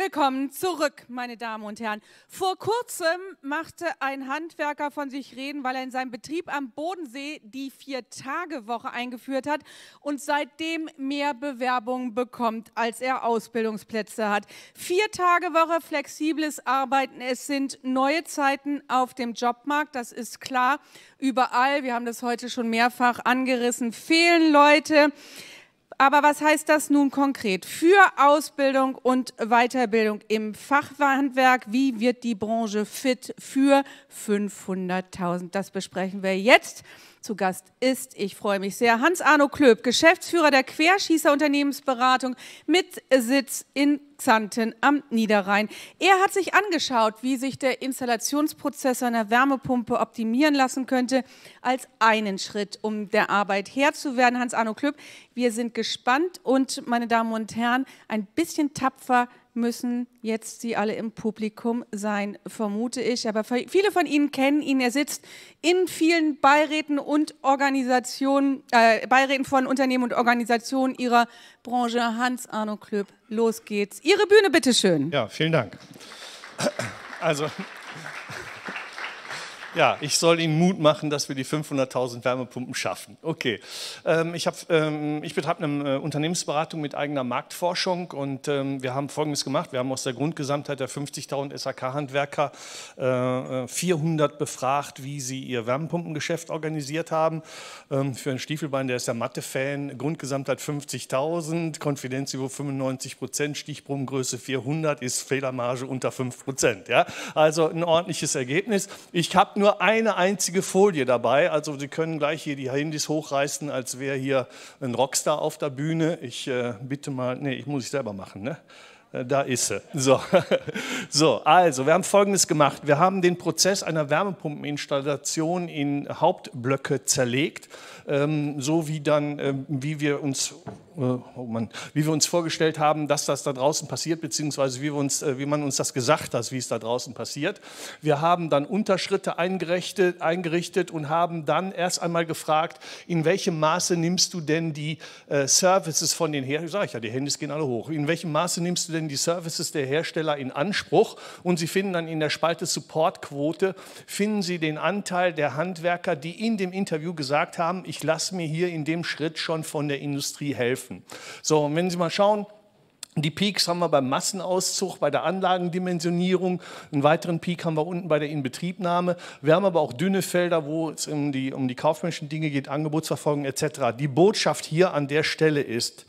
Willkommen zurück, meine Damen und Herren. Vor kurzem machte ein Handwerker von sich reden, weil er in seinem Betrieb am Bodensee die Vier-Tage-Woche eingeführt hat und seitdem mehr Bewerbungen bekommt, als er Ausbildungsplätze hat. Vier-Tage-Woche, flexibles Arbeiten, es sind neue Zeiten auf dem Jobmarkt, das ist klar. Überall, wir haben das heute schon mehrfach angerissen, fehlen Leute. Aber was heißt das nun konkret? Für Ausbildung und Weiterbildung im Fachhandwerk, wie wird die Branche fit für 500.000? Das besprechen wir jetzt zu Gast ist. Ich freue mich sehr. Hans-Arno Klöb, Geschäftsführer der Querschießer Unternehmensberatung mit Sitz in Xanten am Niederrhein. Er hat sich angeschaut, wie sich der Installationsprozess einer Wärmepumpe optimieren lassen könnte, als einen Schritt, um der Arbeit Herr zu werden. Hans-Arno Klöb, wir sind gespannt und, meine Damen und Herren, ein bisschen tapfer müssen jetzt Sie alle im Publikum sein, vermute ich. Aber viele von Ihnen kennen ihn. Er sitzt in vielen Beiräten und Organisationen, äh, Beiräten von Unternehmen und Organisationen Ihrer Branche. Hans-Arno Klöb, los geht's. Ihre Bühne, bitteschön. Ja, vielen Dank. Also. Ja, ich soll Ihnen Mut machen, dass wir die 500.000 Wärmepumpen schaffen. Okay. Ähm, ich hab, ähm, ich betreibe eine äh, Unternehmensberatung mit eigener Marktforschung und ähm, wir haben Folgendes gemacht. Wir haben aus der Grundgesamtheit der 50.000 SAK-Handwerker 400 befragt, wie sie ihr Wärmepumpengeschäft organisiert haben. für einen Stiefelbein, der ist ja Mathe-Fan, Grundgesamtheit 50.000, Konfidenzniveau 95 Prozent, Stichprobengröße 400 ist Fehlermarge unter 5 Prozent. Ja? Also ein ordentliches Ergebnis. Ich habe nur nur eine einzige Folie dabei. Also Sie können gleich hier die Handys hochreißen, als wäre hier ein Rockstar auf der Bühne. Ich äh, bitte mal, nee, ich muss es selber machen, ne? Äh, da ist sie. So. so, also, wir haben Folgendes gemacht. Wir haben den Prozess einer Wärmepumpeninstallation in Hauptblöcke zerlegt, ähm, so wie dann, ähm, wie wir uns äh, oh Mann, wie wir uns vorgestellt haben, dass das da draußen passiert, beziehungsweise wie, uns, äh, wie man uns das gesagt hat, wie es da draußen passiert. Wir haben dann Unterschritte eingerichtet, eingerichtet und haben dann erst einmal gefragt, in welchem Maße nimmst du denn die äh, Services von den Herstellern, sage ich ja, die Handys gehen alle hoch, in welchem Maße nimmst du denn die Services der Hersteller in Anspruch? Und Sie finden dann in der Spalte Supportquote, finden Sie den Anteil der Handwerker, die in dem Interview gesagt haben, ich lasse mir hier in dem Schritt schon von der Industrie helfen helfen. So, und wenn Sie mal schauen, die Peaks haben wir beim Massenauszug, bei der Anlagendimensionierung. Einen weiteren Peak haben wir unten bei der Inbetriebnahme. Wir haben aber auch dünne Felder, wo es um die, um die kaufmännischen Dinge geht, Angebotsverfolgung etc. Die Botschaft hier an der Stelle ist,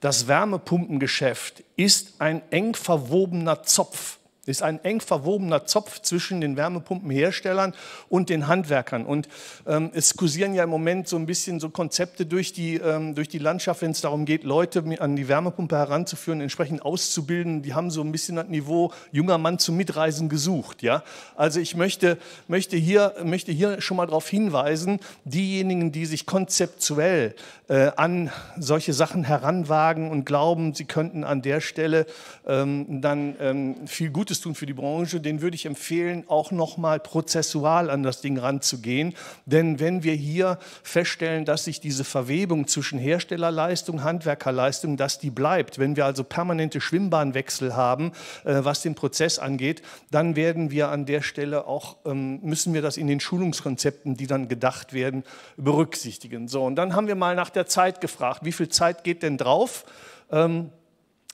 das Wärmepumpengeschäft ist ein eng verwobener Zopf ist ein eng verwobener Zopf zwischen den Wärmepumpenherstellern und den Handwerkern. Und ähm, es kursieren ja im Moment so ein bisschen so Konzepte durch die, ähm, durch die Landschaft, wenn es darum geht, Leute an die Wärmepumpe heranzuführen, entsprechend auszubilden. Die haben so ein bisschen das Niveau junger Mann zum Mitreisen gesucht. Ja? Also ich möchte, möchte, hier, möchte hier schon mal darauf hinweisen, diejenigen, die sich konzeptuell äh, an solche Sachen heranwagen und glauben, sie könnten an der Stelle ähm, dann ähm, viel Gutes Gutes tun für die Branche, den würde ich empfehlen, auch nochmal prozessual an das Ding ranzugehen. Denn wenn wir hier feststellen, dass sich diese Verwebung zwischen Herstellerleistung, Handwerkerleistung, dass die bleibt, wenn wir also permanente Schwimmbahnwechsel haben, äh, was den Prozess angeht, dann werden wir an der Stelle auch, ähm, müssen wir das in den Schulungskonzepten, die dann gedacht werden, berücksichtigen. So, und dann haben wir mal nach der Zeit gefragt, wie viel Zeit geht denn drauf? Ähm,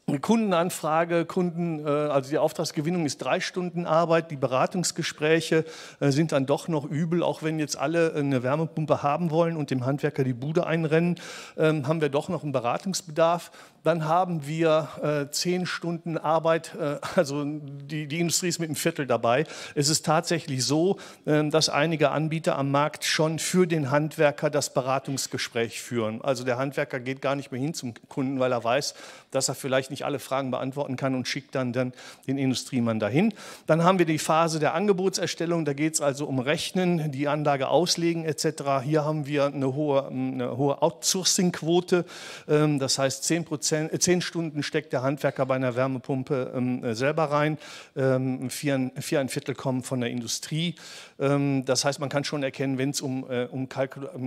eine Kundenanfrage, Kunden, äh, also die Auftragsgewinnung ist drei Stunden Arbeit, die Beratungsgespräche äh, sind dann doch noch übel, auch wenn jetzt alle äh, eine Wärmepumpe haben wollen und dem Handwerker die Bude einrennen, ähm, haben wir doch noch einen Beratungsbedarf. Dann haben wir zehn Stunden Arbeit, also die, die Industrie ist mit einem Viertel dabei. Es ist tatsächlich so, ähm, dass einige Anbieter am Markt schon für den Handwerker das Beratungsgespräch führen. Also der Handwerker geht gar nicht mehr hin zum Kunden, weil er weiß, dass er vielleicht nicht alle Fragen beantworten kann und schickt dann, dann den Industriemann dahin. Dann haben wir die Phase der Angebotserstellung, da geht es also um Rechnen, die Anlage auslegen etc. Hier haben wir eine hohe, eine hohe Outsourcing-Quote, ähm, das heißt 10, 10 äh, Stunden steckt der Handwerker bei einer Wärmepumpe ähm, selber rein, ähm, vier, vier ein Viertel kommen von der Industrie. Das heißt, man kann schon erkennen, wenn es um, äh, um,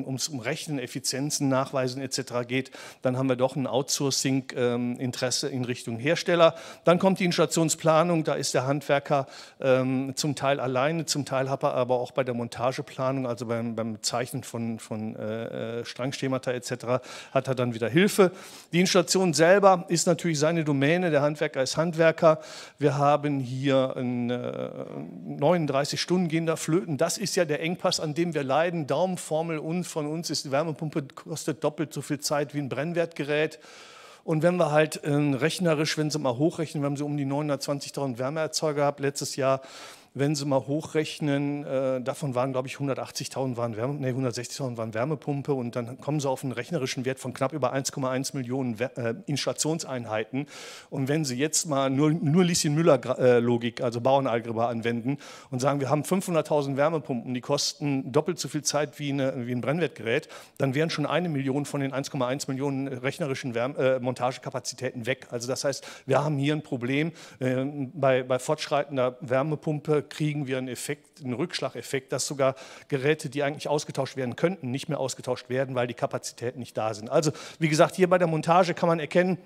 ums, um Rechnen, Effizienzen, Nachweisen etc. geht, dann haben wir doch ein Outsourcing-Interesse in Richtung Hersteller. Dann kommt die Installationsplanung, da ist der Handwerker ähm, zum Teil alleine, zum Teil hat er aber auch bei der Montageplanung, also beim, beim Zeichnen von, von äh, äh Strangschemata etc., hat er dann wieder Hilfe. Die Installation selber ist natürlich seine Domäne, der Handwerker ist Handwerker. Wir haben hier ein, äh, 39 Stunden gehender Flöten, das ist ja der Engpass, an dem wir leiden. Daumenformel und von uns ist die Wärmepumpe kostet doppelt so viel Zeit wie ein Brennwertgerät. Und wenn wir halt äh, rechnerisch, wenn Sie mal hochrechnen, wir haben so um die 920.000 Wärmeerzeuger gehabt letztes Jahr, wenn Sie mal hochrechnen, äh, davon waren, glaube ich, 180.000 waren, Wärme, nee, 160.000 waren Wärmepumpe und dann kommen Sie auf einen rechnerischen Wert von knapp über 1,1 Millionen äh, Installationseinheiten. Und wenn Sie jetzt mal nur, nur Lieschen-Müller-Logik, also Bauernalgebra anwenden und sagen, wir haben 500.000 Wärmepumpen, die kosten doppelt so viel Zeit wie, eine, wie ein Brennwertgerät, dann wären schon eine Million von den 1,1 Millionen rechnerischen Wärme, äh, Montagekapazitäten weg. Also das heißt, wir haben hier ein Problem äh, bei, bei fortschreitender Wärmepumpe kriegen wir einen Effekt, einen Rückschlageffekt, dass sogar Geräte, die eigentlich ausgetauscht werden könnten, nicht mehr ausgetauscht werden, weil die Kapazitäten nicht da sind. Also wie gesagt, hier bei der Montage kann man erkennen,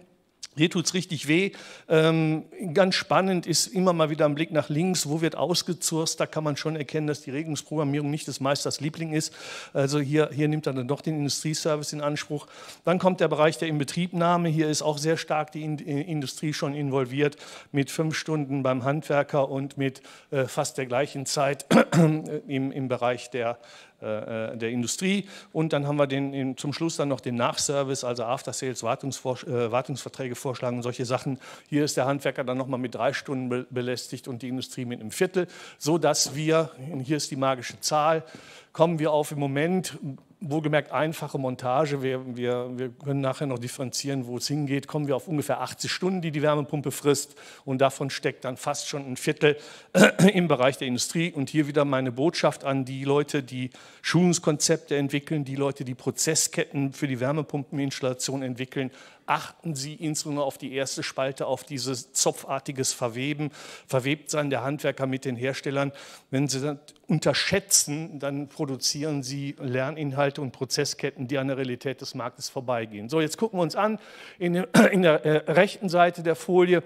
hier tut es richtig weh. Ähm, ganz spannend ist immer mal wieder ein Blick nach links, wo wird ausgezurst. Da kann man schon erkennen, dass die Regelungsprogrammierung nicht des Meisters Liebling ist. Also hier, hier nimmt er dann doch den Industrieservice in Anspruch. Dann kommt der Bereich der Inbetriebnahme. Hier ist auch sehr stark die, in äh, Industrie schon involviert mit fünf Stunden beim Handwerker und mit äh, fast der gleichen Zeit im, im Bereich der äh, äh, der Industrie. Und dann haben wir den, zum Schluss dann noch den Nachservice, also After Sales, äh, Wartungsverträge vorschlagen und solche Sachen. Hier ist der Handwerker dann nochmal mit drei Stunden belästigt und die Industrie mit einem Viertel, sodass wir, hier ist die magische Zahl, kommen wir auf im Moment wohlgemerkt einfache Montage. Wir, wir, wir können nachher noch differenzieren, wo es hingeht. Kommen wir auf ungefähr 80 Stunden, die die Wärmepumpe frisst. Und davon steckt dann fast schon ein Viertel im Bereich der Industrie. Und hier wieder meine Botschaft an die Leute, die Schulungskonzepte entwickeln, die Leute, die Prozessketten für die Wärmepumpeninstallation entwickeln achten Sie insbesondere auf die erste Spalte, auf dieses zopfartiges Verweben, Verwebtsein der Handwerker mit den Herstellern. Wenn Sie das unterschätzen, dann produzieren Sie Lerninhalte und Prozessketten, die an der Realität des Marktes vorbeigehen. So, jetzt gucken wir uns an in, der, in der äh, rechten Seite der Folie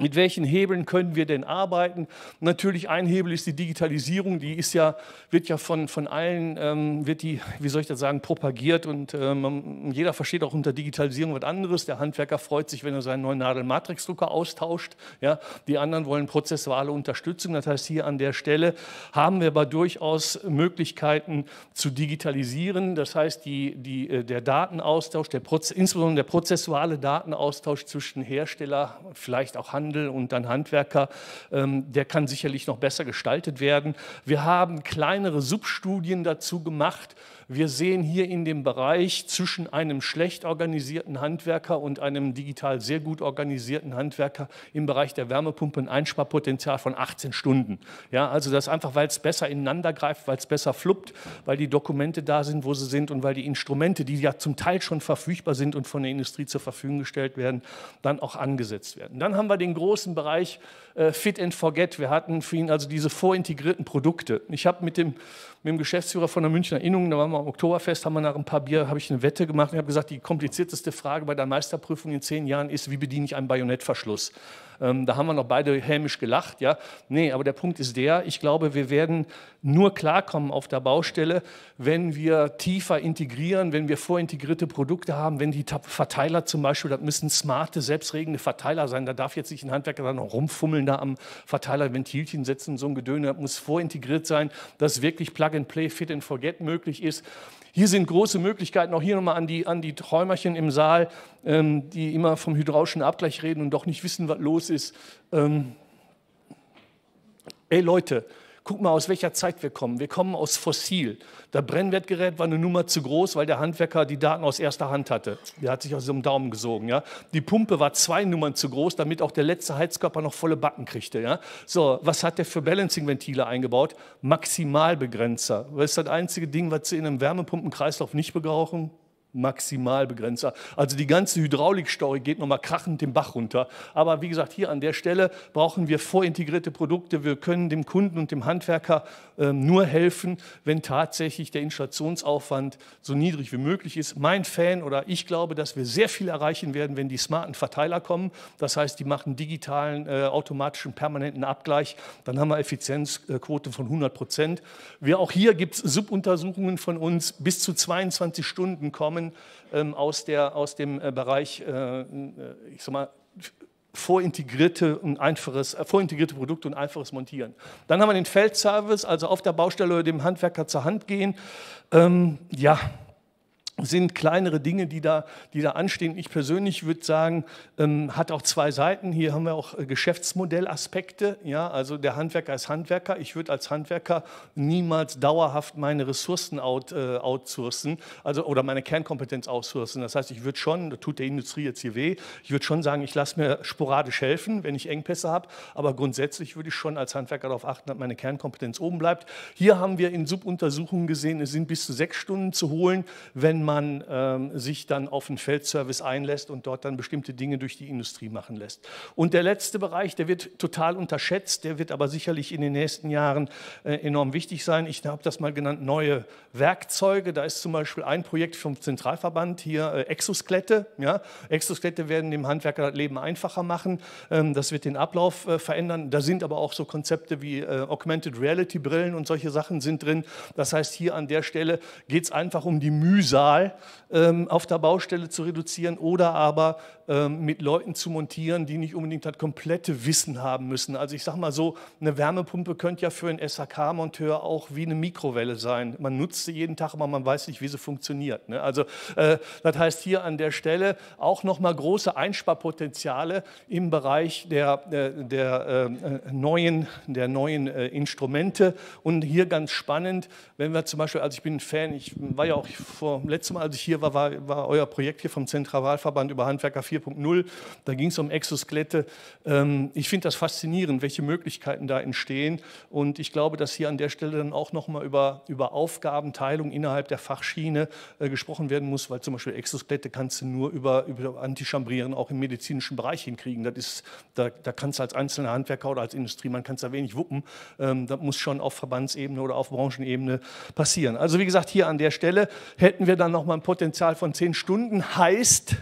mit welchen Hebeln können wir denn arbeiten? Natürlich ein Hebel ist die Digitalisierung, die ist ja, wird ja von, von allen, ähm, wird die, wie soll ich das sagen, propagiert und ähm, jeder versteht auch unter Digitalisierung was anderes. Der Handwerker freut sich, wenn er seinen neuen Nadelmatrixdrucker austauscht. Ja? Die anderen wollen prozessuale Unterstützung. Das heißt, hier an der Stelle haben wir aber durchaus Möglichkeiten zu digitalisieren. Das heißt, die, die, äh, der Datenaustausch, der insbesondere der prozessuale Datenaustausch zwischen Hersteller, vielleicht auch Handwerker, Handel und dann Handwerker, ähm, der kann sicherlich noch besser gestaltet werden. Wir haben kleinere Substudien dazu gemacht, wir sehen hier in dem Bereich zwischen einem schlecht organisierten Handwerker und einem digital sehr gut organisierten Handwerker im Bereich der Wärmepumpe ein Einsparpotenzial von 18 Stunden. Ja, also das einfach, weil es besser ineinander greift, weil es besser fluppt, weil die Dokumente da sind, wo sie sind und weil die Instrumente, die ja zum Teil schon verfügbar sind und von der Industrie zur Verfügung gestellt werden, dann auch angesetzt werden. Dann haben wir den großen Bereich äh, Fit and Forget. Wir hatten für ihn also diese vorintegrierten Produkte. Ich habe mit dem mit dem Geschäftsführer von der Münchner Innung, da waren wir am Oktoberfest, haben wir nach ein paar Bier, habe ich eine Wette gemacht und habe gesagt, die komplizierteste Frage bei der Meisterprüfung in zehn Jahren ist, wie bediene ich einen Bajonettverschluss? Ähm, da haben wir noch beide hämisch gelacht. Ja? Nee, aber der Punkt ist der, ich glaube, wir werden nur klarkommen auf der Baustelle, wenn wir tiefer integrieren, wenn wir vorintegrierte Produkte haben, wenn die Verteiler zum Beispiel, das müssen smarte, selbstregende Verteiler sein. Da darf jetzt nicht ein Handwerker dann noch rumfummeln, da am Verteiler Ventilchen setzen, so ein Gedöne. Das muss vorintegriert sein, dass wirklich Plug-and-Play, Fit-and-Forget möglich ist. Hier sind große Möglichkeiten, auch hier nochmal an die, an die Träumerchen im Saal, ähm, die immer vom hydraulischen Abgleich reden und doch nicht wissen, was los ist. Ähm, ey Leute, Guck mal, aus welcher Zeit wir kommen. Wir kommen aus Fossil. Das Brennwertgerät war eine Nummer zu groß, weil der Handwerker die Daten aus erster Hand hatte. Der hat sich aus so Daumen gesogen. Ja? Die Pumpe war zwei Nummern zu groß, damit auch der letzte Heizkörper noch volle Backen kriegte. Ja? So, was hat der für Balancing-Ventile eingebaut? Maximalbegrenzer. Was ist das einzige Ding, was Sie in einem Wärmepumpenkreislauf nicht gebrauchen Maximalbegrenzer. Also die ganze Hydraulikstory geht nochmal krachend den Bach runter. Aber wie gesagt, hier an der Stelle brauchen wir vorintegrierte Produkte. Wir können dem Kunden und dem Handwerker äh, nur helfen, wenn tatsächlich der Installationsaufwand so niedrig wie möglich ist. Mein Fan oder ich glaube, dass wir sehr viel erreichen werden, wenn die smarten Verteiler kommen. Das heißt, die machen digitalen, äh, automatischen, permanenten Abgleich. Dann haben wir Effizienzquote von 100 Prozent. Auch hier gibt es Subuntersuchungen von uns, bis zu 22 Stunden kommen kommen ähm, aus, der, aus dem äh, Bereich, äh, äh, ich sag mal, vorintegrierte und einfaches, vorintegrierte Produkte und einfaches Montieren. Dann haben wir den Feldservice, also auf der Baustelle oder dem Handwerker zur Hand gehen. Ähm, ja, sind kleinere Dinge, die da, die da anstehen. Ich persönlich würde sagen, ähm, hat auch zwei Seiten. Hier haben wir auch äh, Geschäftsmodellaspekte. Ja, also der Handwerker ist Handwerker. Ich würde als Handwerker niemals dauerhaft meine Ressourcen out, äh, outsourcen, also oder meine Kernkompetenz outsourcen. Das heißt, ich würde schon, da tut der Industrie jetzt hier weh, ich würde schon sagen, ich lasse mir sporadisch helfen, wenn ich Engpässe habe. Aber grundsätzlich würde ich schon als Handwerker darauf achten, dass meine Kernkompetenz oben bleibt. Hier haben wir in Subuntersuchungen gesehen, es sind bis zu sechs Stunden zu holen, wenn man man ähm, sich dann auf den Feldservice einlässt und dort dann bestimmte Dinge durch die Industrie machen lässt. Und der letzte Bereich, der wird total unterschätzt, der wird aber sicherlich in den nächsten Jahren äh, enorm wichtig sein. Ich habe das mal genannt, neue Werkzeuge. Da ist zum Beispiel ein Projekt vom Zentralverband hier, äh, Exoskelette. Ja? Exoskelette werden dem Handwerker das Leben einfacher machen. Ähm, das wird den Ablauf äh, verändern. Da sind aber auch so Konzepte wie äh, Augmented Reality Brillen und solche Sachen sind drin. Das heißt, hier an der Stelle geht es einfach um die Mühsal Personal ähm, auf der Baustelle zu reduzieren oder aber ähm, mit Leuten zu montieren, die nicht unbedingt das komplette Wissen haben müssen. Also ich sage mal so, eine Wärmepumpe könnte ja für einen SAK-Monteur auch wie eine Mikrowelle sein. Man nutzt sie jeden Tag, aber man weiß nicht, wie sie funktioniert. Ne? Also äh, das heißt hier an der Stelle auch nochmal große Einsparpotenziale im Bereich der, der, äh, der äh, neuen, der neuen äh, Instrumente. Und hier ganz spannend, wenn wir zum Beispiel, also ich bin ein Fan, ich war ja auch vor dem letzten letzte Mal, als ich hier war, war, war euer Projekt hier vom Zentralwahlverband über Handwerker 4.0. Da ging es um Exoskelette. Ähm, ich finde das faszinierend, welche Möglichkeiten da entstehen. Und ich glaube, dass hier an der Stelle dann auch nochmal über, über Aufgabenteilung innerhalb der Fachschiene äh, gesprochen werden muss, weil zum Beispiel Exoskelette kannst du nur über, über Antichambrieren auch im medizinischen Bereich hinkriegen. Das ist, da, da kannst du als einzelner Handwerker oder als Industriemann kannst da wenig wuppen. Ähm, das muss schon auf Verbandsebene oder auf Branchenebene passieren. Also wie gesagt, hier an der Stelle hätten wir dann nochmal ein Potenzial von zehn Stunden heißt,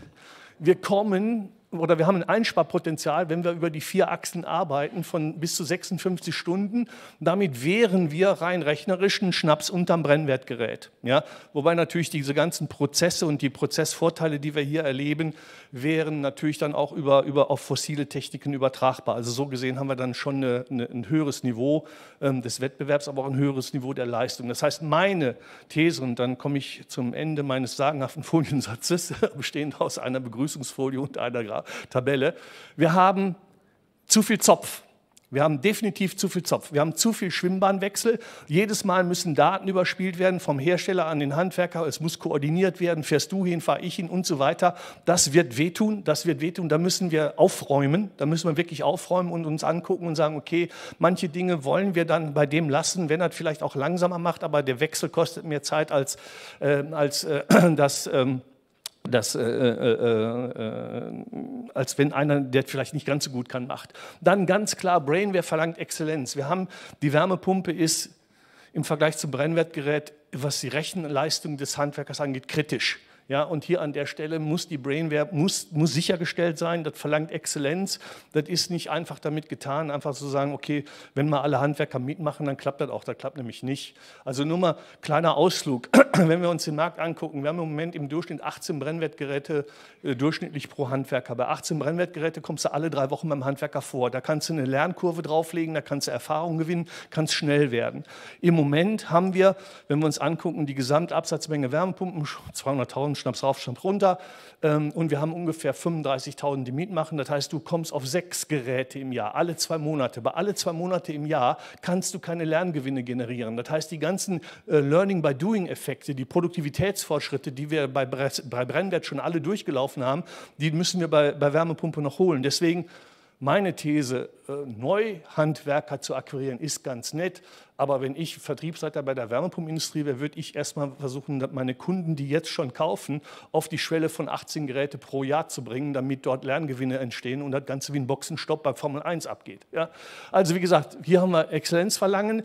wir kommen oder wir haben ein Einsparpotenzial, wenn wir über die vier Achsen arbeiten, von bis zu 56 Stunden. Damit wären wir rein rechnerisch ein Schnaps unterm Brennwertgerät. Ja? Wobei natürlich diese ganzen Prozesse und die Prozessvorteile, die wir hier erleben, wären natürlich dann auch über, über auf fossile Techniken übertragbar. Also so gesehen haben wir dann schon eine, eine, ein höheres Niveau ähm, des Wettbewerbs, aber auch ein höheres Niveau der Leistung. Das heißt, meine These, und dann komme ich zum Ende meines sagenhaften Foliensatzes, bestehend aus einer Begrüßungsfolie und einer Grafik, Tabelle. Wir haben zu viel Zopf. Wir haben definitiv zu viel Zopf. Wir haben zu viel Schwimmbahnwechsel. Jedes Mal müssen Daten überspielt werden vom Hersteller an den Handwerker. Es muss koordiniert werden. Fährst du hin, fahre ich hin und so weiter. Das wird wehtun. Das wird wehtun. Da müssen wir aufräumen. Da müssen wir wirklich aufräumen und uns angucken und sagen, okay, manche Dinge wollen wir dann bei dem lassen, wenn er vielleicht auch langsamer macht. Aber der Wechsel kostet mehr Zeit als, äh, als äh, das. Ähm, das, äh, äh, äh, äh, als wenn einer, der vielleicht nicht ganz so gut kann, macht. Dann ganz klar, Brainware verlangt Exzellenz. Wir haben, die Wärmepumpe ist im Vergleich zum Brennwertgerät, was die Rechenleistung des Handwerkers angeht, kritisch. Ja, und hier an der Stelle muss die Brainware muss, muss sichergestellt sein, das verlangt Exzellenz. Das ist nicht einfach damit getan, einfach zu so sagen, okay, wenn mal alle Handwerker mitmachen, dann klappt das auch. Das klappt nämlich nicht. Also nur mal kleiner Ausflug. wenn wir uns den Markt angucken, wir haben im Moment im Durchschnitt 18 Brennwertgeräte äh, durchschnittlich pro Handwerker. Bei 18 Brennwertgeräte kommst du alle drei Wochen beim Handwerker vor. Da kannst du eine Lernkurve drauflegen, da kannst du Erfahrung gewinnen, kannst schnell werden. Im Moment haben wir, wenn wir uns angucken, die Gesamtabsatzmenge Wärmepumpen, 200.000 Schnaps rauf, Schnaps runter. Ähm, und wir haben ungefähr 35.000, die mitmachen. Das heißt, du kommst auf sechs Geräte im Jahr, alle zwei Monate. Bei alle zwei Monate im Jahr kannst du keine Lerngewinne generieren. Das heißt, die ganzen äh, Learning-by-Doing-Effekte, die Produktivitätsfortschritte, die wir bei Brennwert schon alle durchgelaufen haben, die müssen wir bei, bei Wärmepumpe noch holen. Deswegen meine These, äh, Neuhandwerker zu akquirieren, ist ganz nett. Aber wenn ich Vertriebsleiter bei der Wärmepumpenindustrie wäre, würde ich erstmal versuchen, meine Kunden, die jetzt schon kaufen, auf die Schwelle von 18 Geräte pro Jahr zu bringen, damit dort Lerngewinne entstehen und das Ganze wie ein Boxenstopp bei Formel 1 abgeht. Ja? Also wie gesagt, hier haben wir Exzellenzverlangen.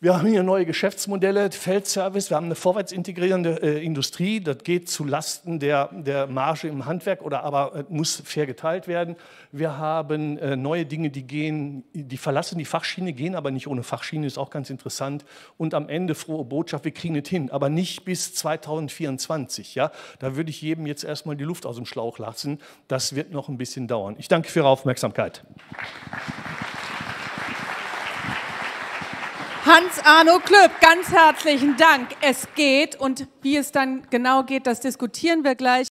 Wir haben hier neue Geschäftsmodelle, Feldservice, wir haben eine vorwärts integrierende äh, Industrie, das geht zu Lasten der, der Marge im Handwerk oder aber äh, muss fair geteilt werden. Wir haben äh, neue Dinge, die gehen, die verlassen die Fachschiene, gehen aber nicht ohne Fachschiene, ist auch ganz interessant. Und am Ende frohe Botschaft, wir kriegen es hin, aber nicht bis 2024. Ja? Da würde ich jedem jetzt erstmal die Luft aus dem Schlauch lassen. Das wird noch ein bisschen dauern. Ich danke für Ihre Aufmerksamkeit. Applaus Hans-Arno Klöpp, ganz herzlichen Dank. Es geht und wie es dann genau geht, das diskutieren wir gleich.